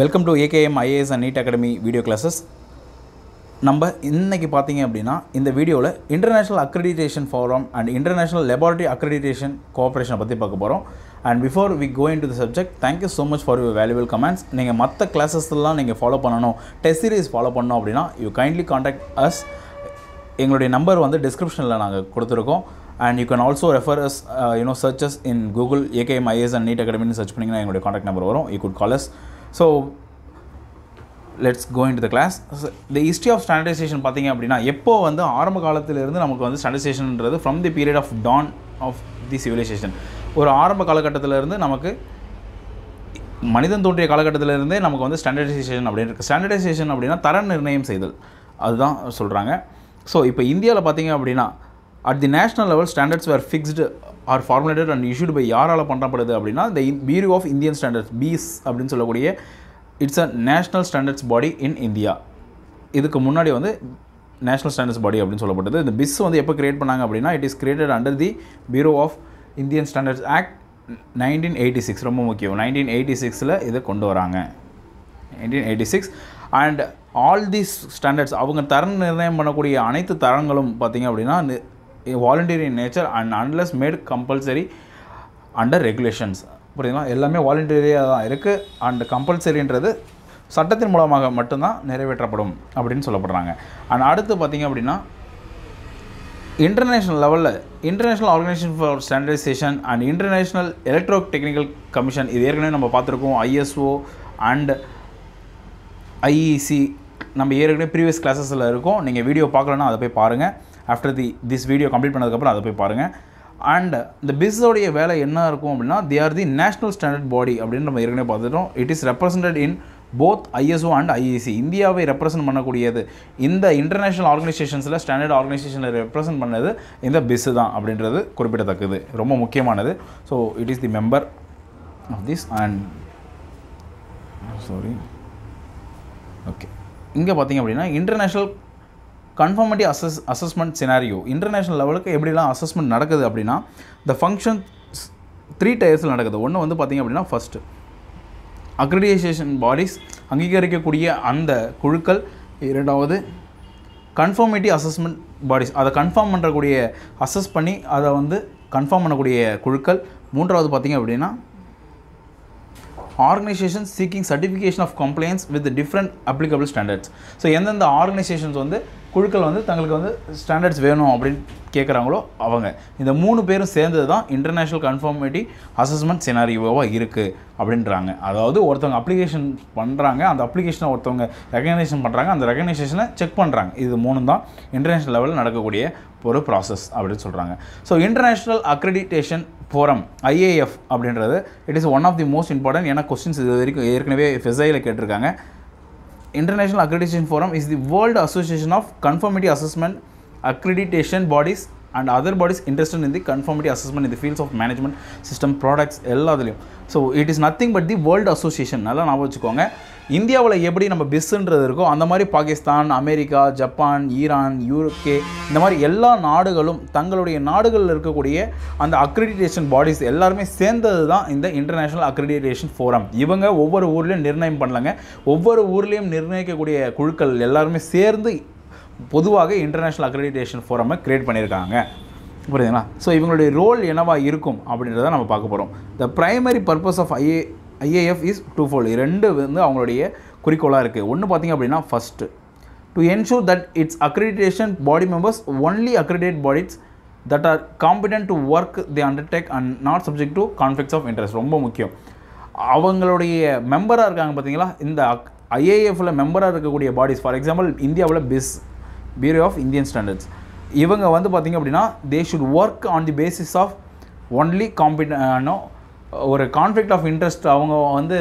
Welcome to AKM IAS and NEET academy video classes நம்ம இன்றைக்கி பார்த்தீங்க அப்படின்னா இந்த வீடியோவில் international accreditation forum and international laboratory accreditation கோஆப்ரேஷனை பற்றி பார்க்க போகிறோம் and before we going to the subject thank you so much for your valuable comments நீங்கள் மற்ற கிளாஸஸ்லாம் நீங்கள் ஃபாலோ பண்ணணும் டெஸ்ட் சீரீஸ் ஃபாலோ பண்ணணும் அப்படின்னா யூ கைண்ட்லி காண்டாக்ட் அஸ் எங்களுடைய நம்பர் வந்து டிஸ்கிரிப்ஷனில் நாங்கள் கொடுத்துருக்கோம் and you can also refer us you know searches in Google AKM IS and NEET அகாடமின்னு சர்ச் பண்ணிங்கன்னா எங்களுடைய காண்டாக்ட் நம்பர் வரும் you could call us so let's go to the class the history of standardisation பார்த்திங்க அப்படின்னா எப்போ வந்து ஆரம்ப காலத்திலிருந்து நமக்கு வந்து ஸ்டாண்டர்டைசேஷன்ன்றது from the period of dawn of the civilisation ஒரு ஆரம்ப காலகட்டத்திலேருந்து நமக்கு மனிதன் தோன்றிய காலகட்டத்திலேருந்தே நமக்கு வந்து ஸ்டாண்டர்டைசேஷன் அப்படின்னு இருக்குது ஸ்டாண்டர்டைசேஷன் அப்படின்னா தர நிர்ணயம் செய்தல் அதுதான் சொல்கிறாங்க ஸோ இப்போ இந்தியாவில் பார்த்தீங்க அப்படின்னா at the national level standards were fixed or formulated and issued by யாரால் பண்ணப்படுது அப்படின்னா இந்த bureau of Indian standards BIS அப்படின்னு சொல்லக்கூடிய it's a national standards body in India இதுக்கு முன்னாடி வந்து நேஷ்னல் ஸ்டாண்டர்ட்ஸ் பாடி அப்படின்னு சொல்லப்பட்டது இந்த பிஸ் e வந்து எப்போ கிரியேட் பண்ணாங்க அப்படின்னா it is created under the bureau of Indian standards act nineteen eighty six ரொம்ப முக்கியம் நைன்டீன் எயிட்டி சிக்ஸில் இதை கொண்டு வராங்க nineteen eighty six and all these standards அவங்க தரம் நிர்ணயம் பண்ணக்கூடிய அனைத்து தரங்களும் பார்த்திங்க அப்படின்னா voluntary in nature and unless made compulsory under regulations புரியுதுங்களா எல்லாமே வாலண்டியரியாக தான் இருக்குது அண்ட் கம்பல்சரின்றது சட்டத்தின் மூலமாக மட்டும்தான் நிறைவேற்றப்படும் அப்படின்னு சொல்லப்படுறாங்க அண்ட் அடுத்து பார்த்திங்க அப்படின்னா இன்டர்நேஷ்னல் லெவலில் international organisation for standardisation and international electrotechnical commission இது ஏற்கனவே நம்ம பார்த்துருக்கோம் ஐஎஸ்ஓ அண்ட் ஐஇசி e நம்ம ஏற்கனவே ப்ரீவியஸ் கிளாஸஸில் இருக்கோம் நீங்கள் வீடியோ பார்க்கலன்னா அதை போய் பாருங்கள் after the this video complete பண்ணதுக்கப்புறம் அதை போய் பாருங்கள் அண்ட் இந்த பிஸ்ஸோடைய வேலை என்ன இருக்கும் அப்படின்னா they are the national standard body அப்படின்னு நம்ம ஏற்கனவே பார்த்துட்டோம் it is represented in both ISO and IAC இந்தியாவை ரெப்ரசன்ட் பண்ணக்கூடியது இந்த இன்டர்நேஷ்னல் ஆர்கனைசேஷன்ஸில் ஸ்டாண்டர்ட் ஆர்கனைசேஷனில் ரெப்ரசன்ட் பண்ணது இந்த பிஸ்ஸு தான் அப்படின்றது குறிப்பிடத்தக்கது ரொம்ப முக்கியமானது so it is the member of this and sorry okay இங்கே பார்த்தீங்க அப்படின்னா international conformity assess assessment scenario international லெவலுக்கு எப்படிலாம் அசஸ்மெண்ட் நடக்குது அப்படின்னா த ஃபங்க்ஷன் த்ரீ டயர்ஸில் நடக்குது ஒன்று வந்து பார்த்திங்க அப்படின்னா ஃபஸ்ட்டு அக்ரிடியேஷன் பாடிஸ் அங்கீகரிக்கக்கூடிய அந்த குழுக்கள் இரண்டாவது கன்ஃபார்மிட்டி அசஸ்மெண்ட் பாடிஸ் அதை கன்ஃபார்ம் பண்ணுறக்கூடிய அசஸ் பண்ணி அதை வந்து கன்ஃபார்ம் பண்ணக்கூடிய குழுக்கள் மூன்றாவது பார்த்திங்க அப்படின்னா organisation seeking certification of compliance with different applicable standards so எந்தெந்த ஆர்கனைசேஷன்ஸ் வந்து குழுக்கள் வந்து தங்களுக்கு வந்து ஸ்டாண்டர்ட்ஸ் வேணும் அப்படின்னு கேட்குறாங்களோ அவங்க இந்த மூணு பேரும் சேர்ந்தது தான் இன்டர்நேஷ்னல் கன்ஃபார்மிட்டி அசஸ்மெண்ட் சினாரியோவாக இருக்குது அப்படின்றாங்க அதாவது ஒருத்தவங்க அப்ளிகேஷன் பண்ணுறாங்க அந்த அப்ளிகேஷனை ஒருத்தவங்க ரெகனைசேஷன் பண்ணுறாங்க அந்த ரெகனைசேஷனை செக் பண்ணுறாங்க இது மூணு தான் இன்டர்நேஷ்னல் லெவலில் நடக்கக்கூடிய ஒரு ப்ராசஸ் அப்படின்னு சொல்கிறாங்க so international accreditation forum IAF அப்படின்றது it is one of the most important ஏன்னா கொஸ்டின்ஸ் இது வரைக்கும் ஏற்கனவே ஃபிசையில் கேட்டிருக்காங்க International Accreditation Forum is the World Association of Conformity Assessment Accreditation Bodies and other bodies interested in the conformity assessment இந்த fields of management system products எல்லாத்துலேயும் so it is nothing but the world association நல்லா ஞாபகம் வச்சுக்கோங்க இந்தியாவில் எப்படி நம்ம பிஸ்ன்றது இருக்கோ அந்த மாதிரி Pakistan America Japan Iran UK இந்த மாதிரி எல்லா நாடுகளும் தங்களுடைய நாடுகளில் இருக்கக்கூடிய அந்த அக்ரிடிட்டேஷன் பாடிஸ் எல்லாருமே சேர்ந்தது தான் இந்த இன்டர்நேஷ்னல் அக்ரிடிட்டேஷன் ஃபோரம் இவங்க ஒவ்வொரு ஊர்லேயும் நிர்ணயம் பண்ணலங்க ஒவ்வொரு ஊர்லேயும் நிர்ணயிக்கக்கூடிய குழுக்கள் எல்லாருமே சேர்ந்து பொதுவாக இன்டர்நேஷ்னல் அக்ரிடிட்டேஷன் ஃபோரமை க்ரியேட் பண்ணியிருக்காங்க புரியுதுங்களா ஸோ இவங்களுடைய ரோல் என்னவாக இருக்கும் அப்படின்றத நம்ம பார்க்க போகிறோம் the primary purpose of IA IAF is two fold ரெண்டு வந்து அவங்களுடைய குறிக்கோளாக இருக்குது ஒன்று பார்த்திங்க அப்படின்னா first to ensure that its accreditation body members only accredit bodies that are competent to work the undertake and not subject to conflicts of interest ரொம்ப முக்கியம் அவங்களுடைய மெம்பராக இருக்காங்க பார்த்தீங்களா இந்த ஐஏஎஃப்பில் மெம்பராக இருக்கக்கூடிய பாடிஸ் ஃபார் எக்ஸாம்பிள் இந்தியாவில் பிஸ் பியூரோ ஆஃப் இந்தியன் ஸ்டாண்டர்ட்ஸ் இவங்க வந்து பார்த்திங்க அப்படின்னா they should work on the basis of only competent ஒரு கான்ஃப்ளிக்ட் ஆஃப் இன்ட்ரெஸ்ட் அவங்க வந்து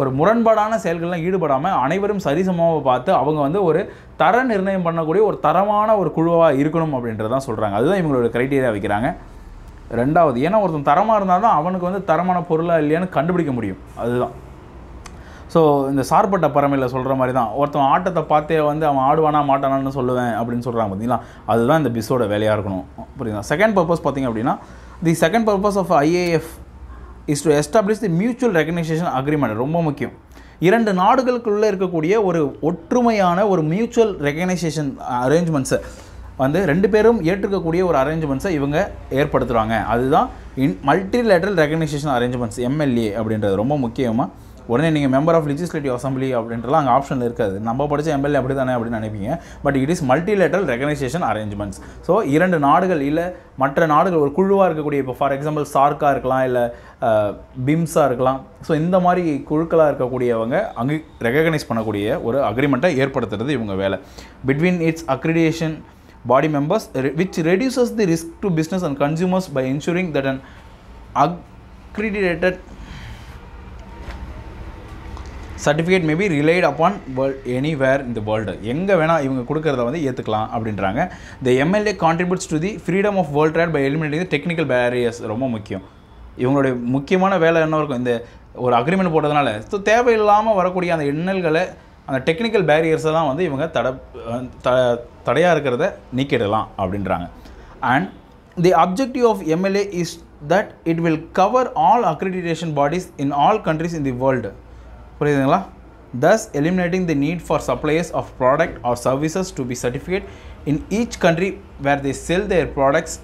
ஒரு முரண்பாடான செயல்கள்லாம் ஈடுபடாமல் அனைவரும் சரிசமாக பார்த்து அவங்க வந்து ஒரு தர நிர்ணயம் பண்ணக்கூடிய ஒரு தரமான ஒரு குழுவாக இருக்கணும் அப்படின்றதான் சொல்கிறாங்க அதுதான் இவங்களோட க்ரைட்டீரியா வைக்கிறாங்க ரெண்டாவது ஏன்னா ஒருத்தன் தரமாக இருந்தால் தான் அவனுக்கு வந்து தரமான பொருளாக இல்லையான்னு கண்டுபிடிக்க முடியும் அதுதான் ஸோ இந்த சார்பட்ட பறமையில் சொல்கிற மாதிரி தான் ஒருத்தன் ஆட்டத்தை பார்த்தே வந்து அவன் ஆடுவானா மாட்டானான்னு சொல்லுவேன் அப்படின்னு சொல்கிறாங்க பார்த்தீங்களா அதுதான் இந்த பிஸோட வேலையாக இருக்கணும் புரியுதுங்களா செகண்ட் பர்பஸ் பார்த்திங்க அப்படின்னா the second purpose of IAF is to establish the mutual recognition agreement ரொம்ப முக்கியம் இரண்டு நாடுகளுக்குள்ளே இருக்கக்கூடிய ஒரு ஒற்றுமையான ஒரு மியூச்சுவல் ரெகனைசேஷன் அரேஞ்ச்மெண்ட்ஸை வந்து ரெண்டு பேரும் ஏற்றுக்கக்கூடிய ஒரு அரேஞ்ச்மெண்ட்ஸை இவங்க ஏற்படுத்துகிறாங்க அதுதான் in multilateral recognition arrangements MLA அப்படின்றது ரொம்ப முக்கியமாக உடனே நீங்கள் மெம்பர் ஆஃப் லெஜிஸ்லேட்டிவ் அசம்பிளி அப்படின்றலாம் அங்கே ஆப்ஷனில் இருக்காது நம்ம படித்த எம்எல்ஏ அப்படி தானே அப்படின்னு நினைப்பீங்க but it is multilateral recognition arrangements so இரண்டு நாடுகள் இல்லை மற்ற நாடுகள் ஒரு குழுவாக இருக்கக்கூடிய இப்போ ஃபார் எக்ஸாம்பிள் சார்க்காக இருக்கலாம் இல்லை பிம்ஸாக இருக்கலாம் ஸோ இந்த மாதிரி குழுக்களாக இருக்கக்கூடியவங்க அங்கே ரெகனைஸ் பண்ணக்கூடிய ஒரு அக்ரிமெண்ட்டை ஏற்படுத்துறது இவங்க வேலை between its accreditation body members which reduces the risk to business and consumers by ensuring that an accredited certificate maybe relied upon world anywhere இந்த வேர்ல்டு எங்கே வேணால் இவங்க கொடுக்குறத வந்து ஏற்றுக்கலாம் அப்படின்றாங்க the MLA contributes to the freedom of world trade by eliminating technical barriers ரொம்ப முக்கியம் இவங்களுடைய முக்கியமான வேலை என்ன இருக்கும் இந்த ஒரு அக்ரிமெண்ட் போட்டதுனால ஸோ தேவையில்லாமல் வரக்கூடிய அந்த எண்ணல்களை அந்த டெக்னிக்கல் பேரியர்ஸை தான் வந்து இவங்க தட த தடையாக இருக்கிறத நீக்கிடலாம் அப்படின்றாங்க and the objective of MLA is that it will cover all accreditation bodies in all countries in the world புரியுதுங்களா thus eliminating the need for suppliers of product or services to be certificate in each country where the sell their products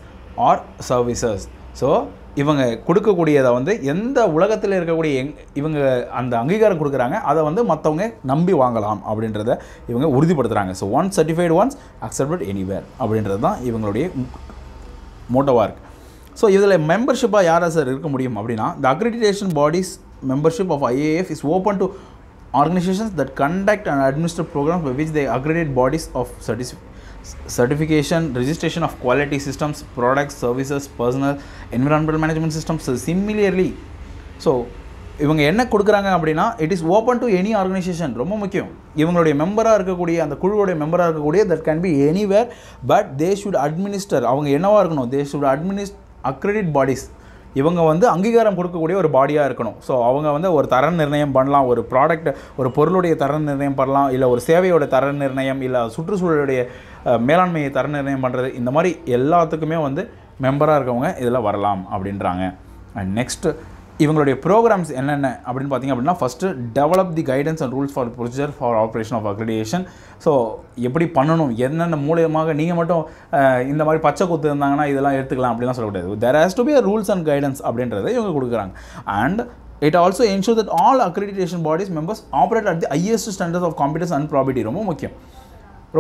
or services so இவங்க கொடுக்கக்கூடியதை வந்து எந்த உலகத்தில் இருக்கக்கூடிய எங் இவங்க அந்த அங்கீகாரம் கொடுக்குறாங்க அதை வந்து மற்றவங்க நம்பி வாங்கலாம் அப்படின்றத இவங்க உறுதிப்படுத்துகிறாங்க so one certified once accepted anywhere அப்படின்றது தான் இவங்களுடைய மோட்டோவாக இருக்குது ஸோ இதில் மெம்பர்ஷிப்பாக யாராக சார் இருக்க முடியும் அப்படின்னா the accreditation bodies membership of IAF is open to organizations that conduct and administer programs by which they aggregate bodies of certifi certification, registration of quality systems, products, services, personal, environmental management systems. So, similarly, so இவங்க என்ன கொடுக்குறாங்க அப்படின்னா it is open to any organisation ரொம்ப முக்கியம் இவங்களுடைய மெம்பராக இருக்கக்கூடிய அந்த குழுவுடைய மெம்பராக இருக்கக்கூடிய that can be anywhere but they should administer அவங்க என்னவாக இருக்கணும் they should administer accredit bodies இவங்க வந்து அங்கீகாரம் கொடுக்கக்கூடிய ஒரு பாடியாக இருக்கணும் ஸோ அவங்க வந்து ஒரு தர நிர்ணயம் பண்ணலாம் ஒரு ப்ராடக்ட் ஒரு பொருளுடைய தர நிர்ணயம் பண்ணலாம் இல்லை ஒரு சேவையோட தர நிர்ணயம் இல்லை சுற்றுச்சூழலுடைய மேலாண்மையை தர நிர்ணயம் பண்ணுறது இந்த மாதிரி எல்லாத்துக்குமே வந்து மெம்பராக இருக்கவங்க இதில் வரலாம் அப்படின்றாங்க அண்ட் நெக்ஸ்ட்டு இவங்களுடைய ப்ரோக்ராம்ஸ் என்னென்ன அப்படின்னு பார்த்திங்க அப்படின்னா first develop the guidance and rules for procedure for operation of accreditation so எப்படி பண்ணணும் என்னென்ன மூலியமாக நீங்கள் மட்டும் இந்த மாதிரி பச்சை கொத்து இருந்தாங்கன்னா இதெல்லாம் எடுத்துக்கலாம் அப்படிலாம் சொல்லக்கூடாது there has to be rules and guidance அப்படின்றத இவங்க கொடுக்குறாங்க and it also ensure that all accreditation bodies members operate at the highest standards of competence and property ரொம்ப முக்கியம்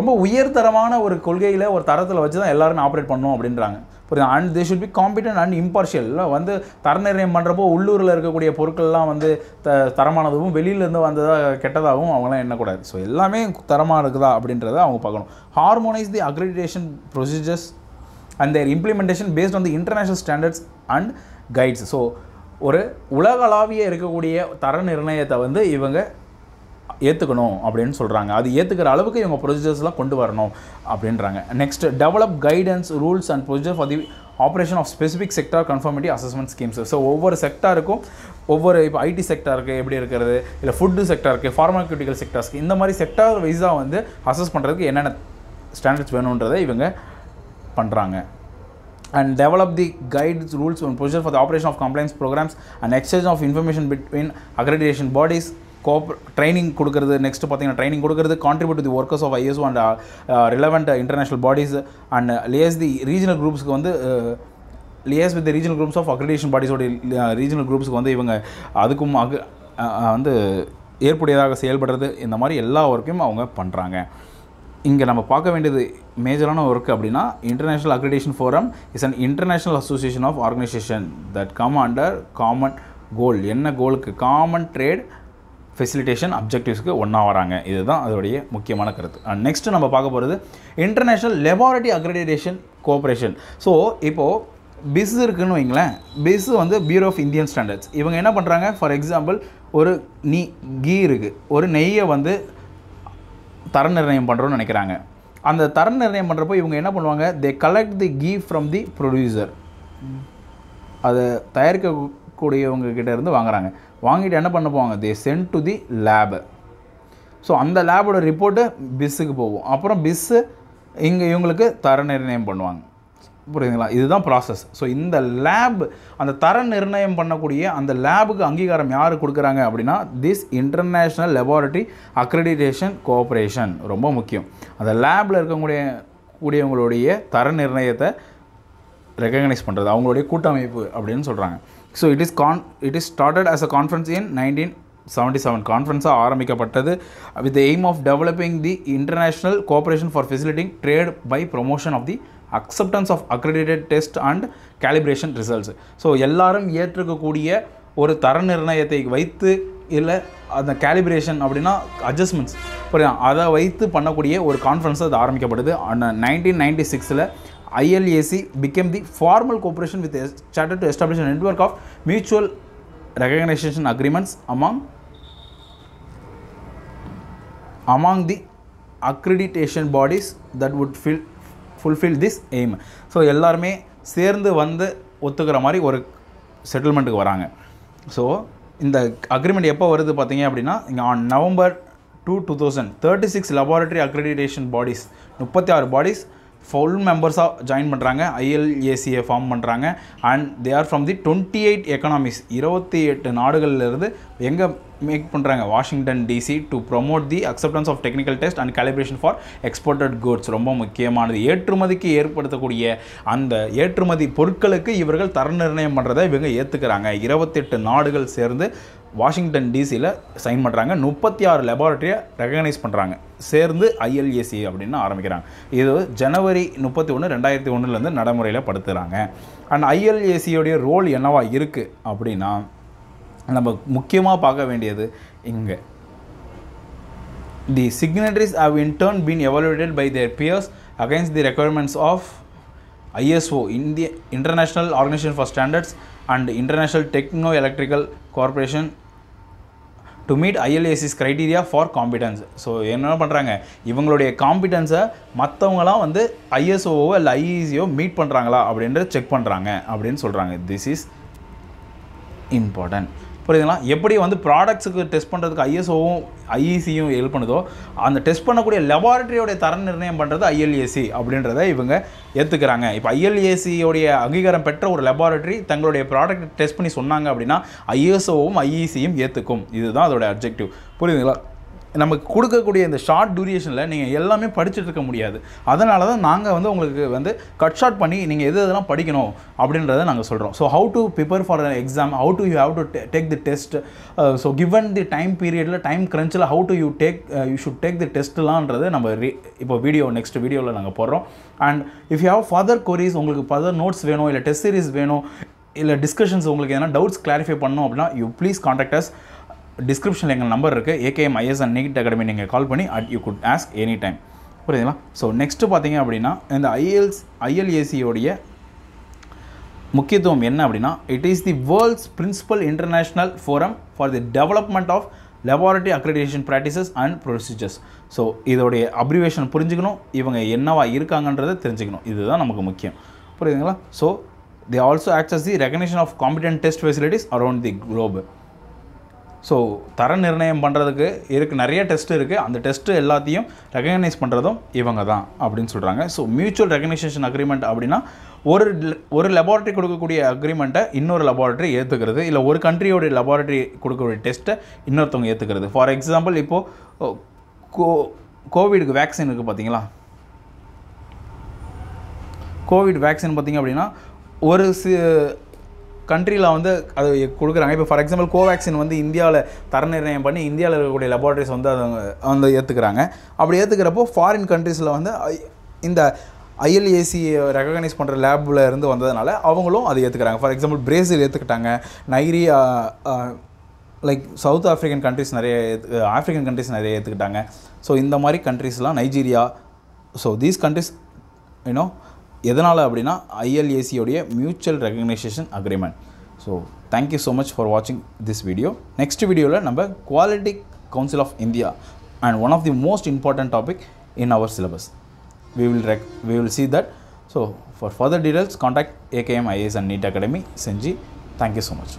ரொம்ப உயர்தரமான ஒரு கொள்கையில் ஒரு தரத்தில் வச்சு தான் எல்லாருமே ஆப்ரேட் பண்ணணும் அப்படின்றாங்க புரியுது and they should be competent and impartial வந்து தர நிர்ணயம் பண்ணுறப்போ உள்ளூரில் இருக்கக்கூடிய பொருட்கள்லாம் வந்து த தரமானதும் வெளியிலேருந்து வந்ததாக கெட்டதாகவும் அவங்களாம் எண்ணக்கூடாது ஸோ எல்லாமே தரமாக இருக்குதா அப்படின்றத அவங்க பார்க்கணும் harmonise the accreditation procedures and their implementation based on the international standards and guides so ஒரு உலகளாவிய இருக்கக்கூடிய தர நிர்ணயத்தை வந்து இவங்க ஏற்றுக்கணும் அப்படின்னு சொல்கிறாங்க அது ஏற்றுக்கிற அளவுக்கு இவங்க ப்ரொசீஜர்ஸ்லாம் கொண்டு வரணும் அப்படின்றாங்க next develop guidance rules and procedure for the operation of specific sector conformity assessment schemes so ஒவ்வொரு செக்டாருக்கும் ஒவ்வொரு இப்போ ஐடி செக்டாருக்கு எப்படி இருக்கிறது இல்லை ஃபுட்டு செக்டாருக்கு ஃபார்மாக்யூட்டிக்கல் செக்டார்ஸ்க்கு இந்த மாதிரி செக்டார் வைஸாக வந்து அசஸ் பண்ணுறதுக்கு என்னென்ன ஸ்டாண்டர்ட்ஸ் வேணுன்றதை இவங்க பண்ணுறாங்க and develop the guides rules and procedure for the operation of compliance programmes and exchange of information between accreditation bodies கோப் ட்ரைனிங் கொடுக்குறது நெக்ஸ்ட் பார்த்தீங்கன்னா ட்ரைனிங் கொடுக்குறது contribute the workers of ISO and relevant international bodies and liaise the regional குரூப்ஸ்க்கு வந்து liaise with regional groups of accreditation பாடிஸோடைய regional குரூப்ஸ்க்கு வந்து இவங்க அதுக்கும் அக் வந்து ஏற்புடையதாக செயல்படுறது இந்த மாதிரி எல்லா ஒர்க்கையும் அவங்க பண்ணுறாங்க இங்கே நம்ம பார்க்க வேண்டியது மேஜரான ஒர்க் அப்படின்னா international accreditation forum is an international association of organisation that come under common goal என்ன கோலுக்கு காமன் ட்ரேட் ஃபெசிலிட்டேஷன் அப்ஜெக்டிவ்ஸ்க்கு ஒன்றா வராங்க இதுதான் அதோடைய முக்கியமான கருத்து அண்ட் நெக்ஸ்ட்டு நம்ம பார்க்க போகிறது international laboratory accreditation cooperation so இப்போது பிஸ் இருக்குதுன்னு வைங்களேன் பிஸ் வந்து பியூரோ ஆஃப் இந்தியன் ஸ்டாண்டர்ட்ஸ் இவங்க என்ன பண்ணுறாங்க ஃபார் எக்ஸாம்பிள் ஒரு நீ கீ இருக்குது ஒரு நெய்யை வந்து தர நிர்ணயம் பண்ணுறோன்னு நினைக்கிறாங்க அந்த தர நிர்ணயம் பண்ணுறப்போ இவங்க என்ன பண்ணுவாங்க they collect the key from the producer அதை தயாரிக்க கூடியவங்கக்கிட்ட இருந்து வாங்குறாங்க வாங்கிட்டு என்ன பண்ண போவாங்க they send to the lab so அந்த லேபோட ரிப்போர்ட்டு பிஸ்ஸுக்கு போகும் அப்புறம் பிஸ்ஸு இங்கே இவங்களுக்கு தர நிர்ணயம் பண்ணுவாங்க புரியுதுங்களா இதுதான் ப்ராசஸ் ஸோ இந்த லேப் அந்த தர நிர்ணயம் பண்ணக்கூடிய அந்த லேபுக்கு அங்கீகாரம் யார் கொடுக்குறாங்க அப்படின்னா this international laboratory accreditation cooperation ரொம்ப முக்கியம் அந்த லேபில் இருக்கக்கூடிய கூடியவங்களுடைய தர நிர்ணயத்தை ரெக்கக்னைஸ் பண்ணுறது அவங்களுடைய கூட்டமைப்பு அப்படின்னு சொல்கிறாங்க so it is con it is started as a conference in nineteen seventy seven கான்ஃபரன்ஸாக ஆரம்பிக்கப்பட்டது with aim of developing the international cooperation for facilitating trade by promotion of the acceptance of accredited test and calibration results so எல்லாரும் ஏற்றுக்கக்கூடிய ஒரு தர நிர்ணயத்தை வைத்து இல்லை அந்த calibration அப்படின்னா அட்ஜஸ்ட்மெண்ட்ஸ் புரியுதா அதை வைத்து பண்ணக்கூடிய ஒரு கான்ஃபரன்ஸ் அது ஆரம்பிக்கப்படுது அந்த நைன்டீன் நைன்டி சிக்ஸில் ILAC became the formal cooperation with chartered to establish a network of mutual recognition agreements among among the accreditation bodies that would fill, fulfill this aim so எல்லாருமே சேர்ந்து வந்து ஒத்துக்கிற மாதிரி ஒரு செட்டில்மெண்ட்டுக்கு வராங்க ஸோ இந்த அக்ரிமெண்ட் எப்போ வருது பார்த்தீங்க அப்படின்னா இங்கே on November two two thousand thirty six laboratory accreditation bodies முப்பத்தி ஆறு பாடிஸ் ஃபுல் மெம்பர்ஸாக ஜாயின் பண்ணுறாங்க ஐஎல்ஏசியை ஃபார்ம் பண்ணுறாங்க and they are from the twenty eight economies இருபத்தி எட்டு நாடுகள்லேருந்து எங்கே மேக் பண்ணுறாங்க Washington DC to promote the acceptance of technical test and calibration for exported goods ரொம்ப முக்கியமானது ஏற்றுமதிக்கு ஏற்படுத்தக்கூடிய அந்த ஏற்றுமதி பொருட்களுக்கு இவர்கள் தர நிர்ணயம் பண்ணுறதை இவங்க ஏற்றுக்கிறாங்க இருபத்தெட்டு நாடுகள் சேர்ந்து வாஷிங்டன் டிசியில் சைன் பண்ணுறாங்க முப்பத்தி ஆறு லெபார்ட்டரியை ரெகனைஸ் பண்ணுறாங்க சேர்ந்து ஐஎல்ஏசி அப்படின்னு ஆரம்பிக்கிறாங்க இது ஜனவரி முப்பத்தி ஒன்று ரெண்டாயிரத்தி ஒன்றுலேருந்து நடைமுறையில் படுத்துகிறாங்க அண்ட் ஐஎல்ஏசியோடைய ரோல் என்னவா இருக்குது அப்படின்னா நம்ம முக்கியமாக பார்க்க வேண்டியது இங்கே the signatories have in turn been evaluated by their peers against the requirements of ISO இந்திய international organisation for standards and International techno Electrical Corporation to meet ILAC's criteria for competence so என்ன பண்ணுறாங்க இவங்களுடைய காம்பிடன்ஸை மற்றவங்களாம் வந்து ஐஎஸ்ஓவோ இல்லை ஐஇசியோ meet e பண்ணுறாங்களா அப்படின்றத check பண்ணுறாங்க அப்படின்னு சொல்கிறாங்க திஸ் இஸ் இம்பார்ட்டன்ட் புரியுதுங்களா எப்படி வந்து ப்ராடக்ட்ஸுக்கு டெஸ்ட் பண்ணுறதுக்கு ஐஎஸ்ஓவும் ஐஇசியும் e ஹெல்ப் பண்ணுதோ அந்த டெஸ்ட் பண்ணக்கூடிய லெபார்ட்ரியோடைய தர நிர்ணயம் பண்ணுறது ஐஎல்ஏசி அப்படின்றத இவங்க ஏற்றுக்கிறாங்க இப்போ ஐஎல்ஏசியோடைய அங்கீகாரம் பெற்ற ஒரு லெபார்ட்ரி தங்களுடைய ப்ராடக்ட் டெஸ்ட் பண்ணி சொன்னாங்க அப்படின்னா ஐஎஸ்ஓவும் ஐஇசியும் e ஏற்றுக்கும் இதுதான் அதோடய அப்ஜெக்டிவ் புரியுதுங்களா நமக்கு கொடுக்கக்கூடிய இந்த ஷார்ட் டூரியேஷனில் நீங்கள் எல்லாமே படிச்சுட்டு இருக்க முடியாது அதனால தான் நாங்கள் வந்து உங்களுக்கு வந்து கட் ஷார்ட் பண்ணி நீங்கள் எது எதெல்லாம் படிக்கணும் அப்படின்றத நாங்கள் சொல்கிறோம் so how to prepare for exam how to you have to take the test so given the time பீரியடில் டைம் க்ரன்ச்சில் how to you take you should take the டெஸ்ட்லான்றது நம்ம ரீ இப்போ வீடியோ நெக்ஸ்ட் வீடியோவில் நாங்கள் போடுறோம் and if you have further queries உங்களுக்கு ஃபர்தர் நோட்ஸ் வேணும் இல்லை டெஸ்ட் சீரிஸ் வேணும் இல்லை டிஸ்கஷன்ஸ் உங்களுக்கு எதனா டவுட்ஸ் கிளாரிஃபை பண்ணணும் அப்படின்னா யூ ப்ளீஸ் காண்டாக்ட் அஸ் டிஸ்கிரிப்ஷனில் எங்கள் நம்பர் இருக்குது AKM IS and NEET academy நீங்கள் கால் பண்ணி at you could ask any time புரியுதுங்களா ஸோ நெக்ஸ்ட்டு பார்த்தீங்க அப்படின்னா இந்த ஐஎல்ஸ் ஐஎல்ஏசியோடைய முக்கியத்துவம் என்ன அப்படின்னா it is the world's principal international forum for the development of laboratory accreditation practices and procedures so இதோடைய அப்ரிவேஷன் புரிஞ்சுக்கணும் இவங்க என்னவா இருக்காங்கன்றதை தெரிஞ்சுக்கணும் இதுதான் நமக்கு முக்கியம் புரியுதுங்களா so they also access the recognition of competent test facilities around the globe so தர நிர்ணயம் பண்ணுறதுக்கு இருக்குது நிறைய டெஸ்ட் இருக்குது அந்த டெஸ்ட்டு எல்லாத்தையும் ரெகனைஸ் பண்ணுறதும் இவங்க தான் அப்படின்னு சொல்கிறாங்க ஸோ மியூச்சுவல் ரெகனைசேஷன் அக்ரிமெண்ட் அப்படின்னா ஒரு ஒரு லெபார்ட்ரி கொடுக்கக்கூடிய அக்ரிமெண்ட்டை இன்னொரு லெபார்ட்ரி ஏற்றுக்கிறது இல்லை ஒரு கண்ட்ரியோடைய லெபார்ட்ரி கொடுக்கக்கூடிய டெஸ்ட்டை இன்னொருத்தவங்க ஏற்றுக்கிறது ஃபார் எக்ஸாம்பிள் இப்போது கோ கோவிடுக்கு வேக்சின் இருக்குது பார்த்தீங்களா கோவிட் வேக்சின் பார்த்திங்க அப்படின்னா ஒரு சி கண்ட்ரியில் வந்து அது கொடுக்குறாங்க இப்போ ஃபார் எக்ஸாம்பிள் கோவேக்சின் வந்து இந்தியாவில் தர நிர்ணயம் பண்ணி இந்தியாவில் இருக்கக்கூடிய லெபார்ட்ரிஸ் வந்து அதை வந்து ஏற்றுக்கிறாங்க அப்படி ஏற்றுக்கிறப்போ ஃபாரின் கண்ட்ரீஸில் வந்து இந்த ஐஎல்ஏசி ரெகனைஸ் பண்ணுற லேபில் இருந்து வந்ததுனால அவங்களும் அதை ஏற்றுக்கிறாங்க ஃபார் எக்ஸாம்பிள் பிரேசில் ஏற்றுக்கிட்டாங்க Nigeria like South African countries நிறைய ஆஃப்ரிக்கன் கண்ட்ரிஸ் நிறைய ஏற்றுக்கிட்டாங்க ஸோ இந்த மாதிரி கண்ட்ரிஸ்லாம் Nigeria so these countries you know எதனால் அப்படின்னா ஐஎல்ஏசியோடைய mutual recognition agreement so thank you so much for வாட்சிங் திஸ் வீடியோ நெக்ஸ்ட் வீடியோவில் நம்ம quality council of India and one of the most important topic in our syllabus we will rec we will see that so for further details contact AKM IAS and NEET academy செஞ்சு thank you so much